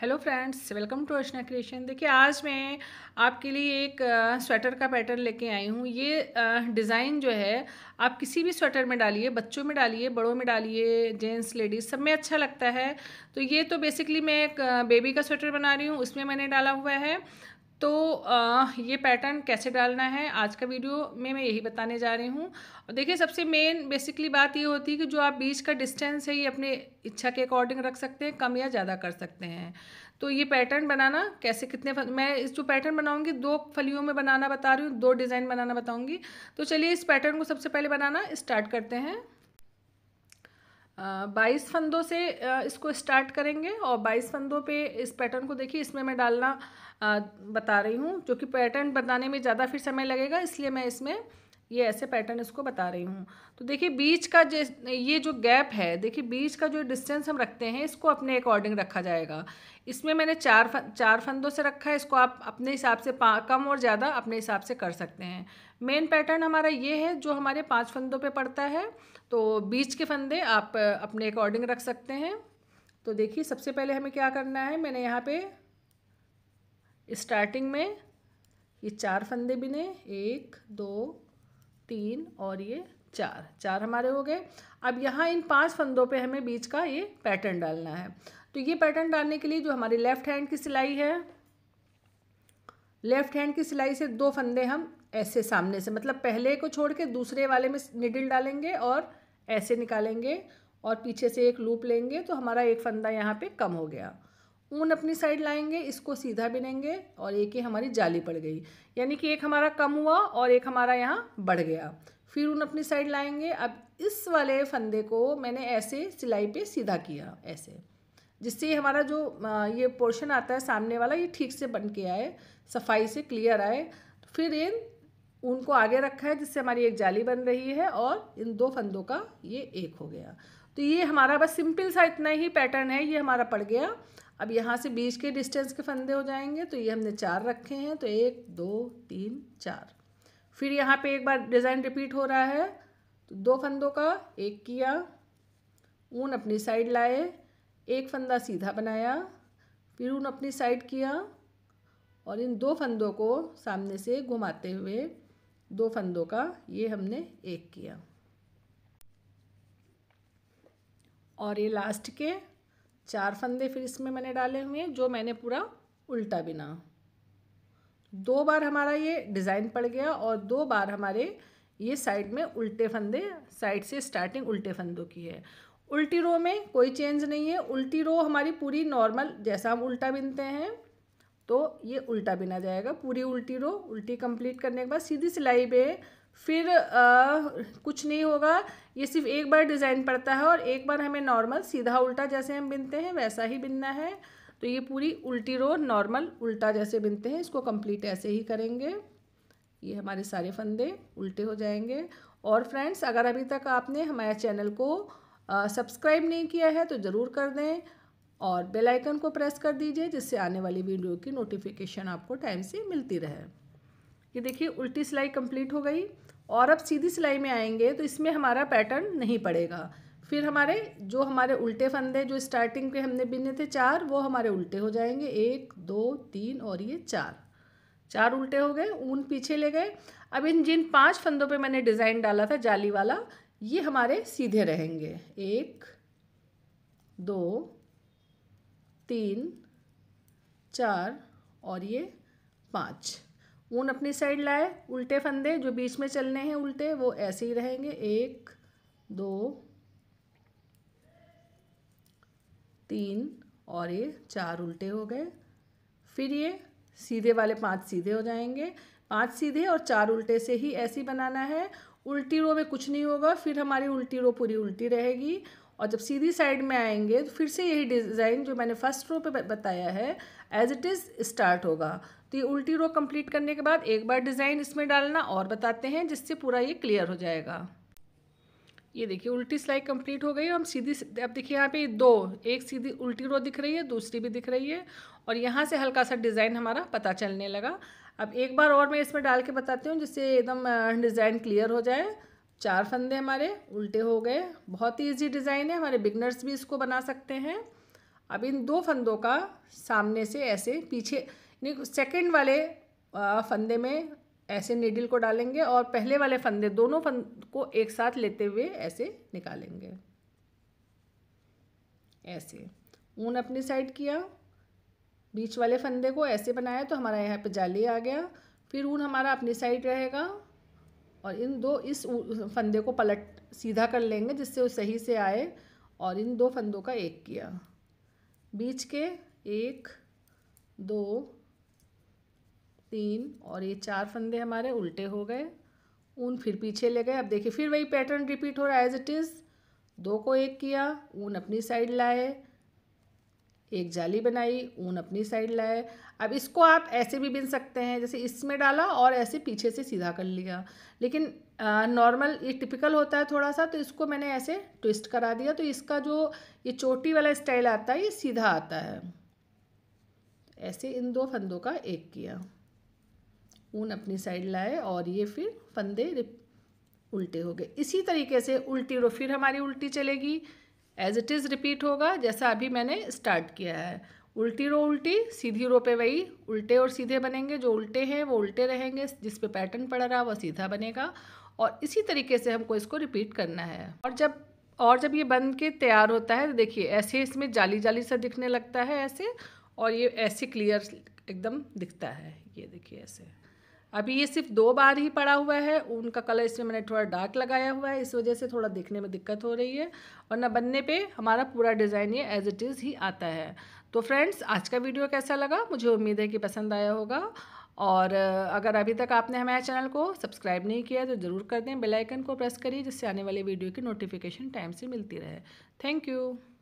hello friends welcome to Arshana creation देखिए आज मैं आपके लिए एक स्वेटर का पैटर्न लेके आई हूँ ये डिज़ाइन जो है आप किसी भी स्वेटर में डालिए बच्चों में डालिए बड़ों में डालिए जेंट्स लेडीज़ सब में अच्छा लगता है तो ये तो बेसिकली मैं एक बेबी का स्वेटर बना रही हूँ उसमें मैंने डाला हुआ है तो ये पैटर्न कैसे डालना है आज का वीडियो में मैं यही बताने जा रही हूँ और देखिए सबसे मेन बेसिकली बात ये होती है कि जो आप बीच का डिस्टेंस है ये अपने इच्छा के अकॉर्डिंग रख सकते हैं कम या ज़्यादा कर सकते हैं तो ये पैटर्न बनाना कैसे कितने फल, मैं इस जो पैटर्न बनाऊँगी दो फलियों में बनाना बता रही हूँ दो डिज़ाइन बनाना बताऊँगी तो चलिए इस पैटर्न को सबसे पहले बनाना स्टार्ट करते हैं बाईस फंदों से इसको स्टार्ट करेंगे और बाईस फंदों पे इस पैटर्न को देखिए इसमें मैं डालना बता रही हूँ जो कि पैटर्न बताने में ज़्यादा फिर समय लगेगा इसलिए मैं इसमें ये ऐसे पैटर्न इसको बता रही हूँ तो देखिए बीच का जे ये जो गैप है देखिए बीच का जो डिस्टेंस हम रखते हैं इसको अपने अकॉर्डिंग रखा जाएगा इसमें मैंने चार फन, चार फंदों से रखा है इसको आप अपने हिसाब से कम और ज़्यादा अपने हिसाब से कर सकते हैं मेन पैटर्न हमारा ये है जो हमारे पाँच फंदों पर पड़ता है तो बीच के फंदे आप अपने अकॉर्डिंग रख सकते हैं तो देखिए सबसे पहले हमें क्या करना है मैंने यहाँ पर स्टार्टिंग में ये चार फंदे बिने एक दो तीन और ये चार चार हमारे हो गए अब यहाँ इन पांच फंदों पे हमें बीच का ये पैटर्न डालना है तो ये पैटर्न डालने के लिए जो हमारी लेफ़्ट हैंड की सिलाई है लेफ़्ट हैंड की सिलाई से दो फंदे हम ऐसे सामने से मतलब पहले को छोड़ के दूसरे वाले में निडिल डालेंगे और ऐसे निकालेंगे और पीछे से एक लूप लेंगे तो हमारा एक फंदा यहाँ पे कम हो गया ऊन अपनी साइड लाएंगे इसको सीधा बिनेंगे और एक ही हमारी जाली पड़ गई यानी कि एक हमारा कम हुआ और एक हमारा यहाँ बढ़ गया फिर ऊन अपनी साइड लाएंगे अब इस वाले फंदे को मैंने ऐसे सिलाई पे सीधा किया ऐसे जिससे हमारा जो ये पोर्शन आता है सामने वाला ये ठीक से बन के आए सफाई से क्लियर आए फिर इन ऊन को आगे रखा है जिससे हमारी एक जाली बन रही है और इन दो फंदों का ये एक हो गया तो ये हमारा बस सिंपल सा इतना ही पैटर्न है ये हमारा पड़ गया अब यहाँ से बीच के डिस्टेंस के फंदे हो जाएंगे तो ये हमने चार रखे हैं तो एक दो तीन चार फिर यहाँ पे एक बार डिज़ाइन रिपीट हो रहा है तो दो फंदों का एक किया ऊन अपनी साइड लाए एक फंदा सीधा बनाया फिर ऊन अपनी साइड किया और इन दो फंदों को सामने से घुमाते हुए दो फंदों का ये हमने एक किया और ये लास्ट के चार फंदे फिर इसमें मैंने डाले हुए हैं जो मैंने पूरा उल्टा बिना दो बार हमारा ये डिज़ाइन पड़ गया और दो बार हमारे ये साइड में उल्टे फंदे साइड से स्टार्टिंग उल्टे फंदों की है उल्टी रो में कोई चेंज नहीं है उल्टी रो हमारी पूरी नॉर्मल जैसा हम उल्टा बिनते हैं तो ये उल्टा बिना जाएगा पूरी उल्टी रो उल्टी कंप्लीट करने के बाद सीधी सिलाई पे फिर आ, कुछ नहीं होगा ये सिर्फ एक बार डिज़ाइन पड़ता है और एक बार हमें नॉर्मल सीधा उल्टा जैसे हम बिनते हैं वैसा ही बिनना है तो ये पूरी उल्टी रो नॉर्मल उल्टा जैसे बिनते हैं इसको कंप्लीट ऐसे ही करेंगे ये हमारे सारे फंदे उल्टे हो जाएंगे और फ्रेंड्स अगर अभी तक आपने हमारे चैनल को सब्सक्राइब नहीं किया है तो ज़रूर कर दें और बेल आइकन को प्रेस कर दीजिए जिससे आने वाली वीडियो की नोटिफिकेशन आपको टाइम से मिलती रहे ये देखिए उल्टी सिलाई कंप्लीट हो गई और अब सीधी सिलाई में आएंगे तो इसमें हमारा पैटर्न नहीं पड़ेगा फिर हमारे जो हमारे उल्टे फंदे जो स्टार्टिंग पे हमने बिने थे चार वो हमारे उल्टे हो जाएंगे एक दो तीन और ये चार चार उल्टे हो गए ऊन पीछे ले गए अब इन जिन पांच फंदों पे मैंने डिज़ाइन डाला था जाली वाला ये हमारे सीधे रहेंगे एक दो तीन चार और ये पाँच ऊन अपनी साइड लाए उल्टे फंदे जो बीच में चलने हैं उल्टे वो ऐसे ही रहेंगे एक दो तीन और ये चार उल्टे हो गए फिर ये सीधे वाले पांच सीधे हो जाएंगे पांच सीधे और चार उल्टे से ही ऐसी बनाना है उल्टी रो में कुछ नहीं होगा फिर हमारी उल्टी रो पूरी उल्टी रहेगी और जब सीधी साइड में आएंगे तो फिर से यही डिज़ाइन जो मैंने फर्स्ट रो पे बताया है एज इट इज़ स्टार्ट होगा तो ये उल्टी रो कंप्लीट करने के बाद एक बार डिज़ाइन इसमें डालना और बताते हैं जिससे पूरा ये क्लियर हो जाएगा ये देखिए उल्टी सिलाई कंप्लीट हो गई हम सीधी अब देखिए यहाँ पे दो एक सीधी उल्टी रो दिख रही है दूसरी भी दिख रही है और यहाँ से हल्का सा डिज़ाइन हमारा पता चलने लगा अब एक बार और मैं इसमें डाल के बताती हूँ जिससे एकदम डिज़ाइन क्लियर हो जाए चार फंदे हमारे उल्टे हो गए बहुत ही ईजी डिज़ाइन है हमारे बिगनर्स भी इसको बना सकते हैं अब इन दो फंदों का सामने से ऐसे पीछे सेकंड वाले फंदे में ऐसे नीडल को डालेंगे और पहले वाले फंदे दोनों फंद को एक साथ लेते हुए ऐसे निकालेंगे ऐसे ऊन अपनी साइड किया बीच वाले फंदे को ऐसे बनाया तो हमारा यहाँ पे जाली आ गया फिर ऊन हमारा अपनी साइड रहेगा और इन दो इस फंदे को पलट सीधा कर लेंगे जिससे वो सही से आए और इन दो फंदों का एक किया बीच के एक दो तीन और ये चार फंदे हमारे उल्टे हो गए ऊन फिर पीछे ले गए अब देखिए फिर वही पैटर्न रिपीट हो रहा है एज इट इज़ दो को एक किया ऊन अपनी साइड लाए एक जाली बनाई ऊन अपनी साइड लाए अब इसको आप ऐसे भी बिन सकते हैं जैसे इसमें डाला और ऐसे पीछे से सीधा कर लिया लेकिन नॉर्मल ये टिपिकल होता है थोड़ा सा तो इसको मैंने ऐसे ट्विस्ट करा दिया तो इसका जो ये चोटी वाला स्टाइल आता है ये सीधा आता है ऐसे इन दो फंदों का एक किया ऊन अपनी साइड लाए और ये फिर फंदे उल्टे हो गए इसी तरीके से उल्टी रो फिर हमारी उल्टी चलेगी एज इट इज़ रिपीट होगा जैसा अभी मैंने स्टार्ट किया है उल्टी रो उल्टी सीधी रो पे वही उल्टे और सीधे बनेंगे जो उल्टे हैं वो उल्टे रहेंगे जिस पे पैटर्न पड़ रहा है वह सीधा बनेगा और इसी तरीके से हमको इसको रिपीट करना है और जब और जब ये बन के तैयार होता है तो देखिए ऐसे इसमें जाली जाली सा दिखने लगता है ऐसे और ये ऐसे क्लियर एकदम दिखता है ये देखिए ऐसे अभी ये सिर्फ दो बार ही पड़ा हुआ है उनका कलर इसमें मैंने थोड़ा डार्क लगाया हुआ है इस वजह से थोड़ा दिखने में दिक्कत हो रही है और न बनने पे हमारा पूरा डिज़ाइन ये एज इट इज़ ही आता है तो फ्रेंड्स आज का वीडियो कैसा लगा मुझे उम्मीद है कि पसंद आया होगा और अगर अभी तक आपने हमारे चैनल को सब्सक्राइब नहीं किया तो ज़रूर कर दें बेलाइकन को प्रेस करिए जिससे आने वाले वीडियो की नोटिफिकेशन टाइम से मिलती रहे थैंक यू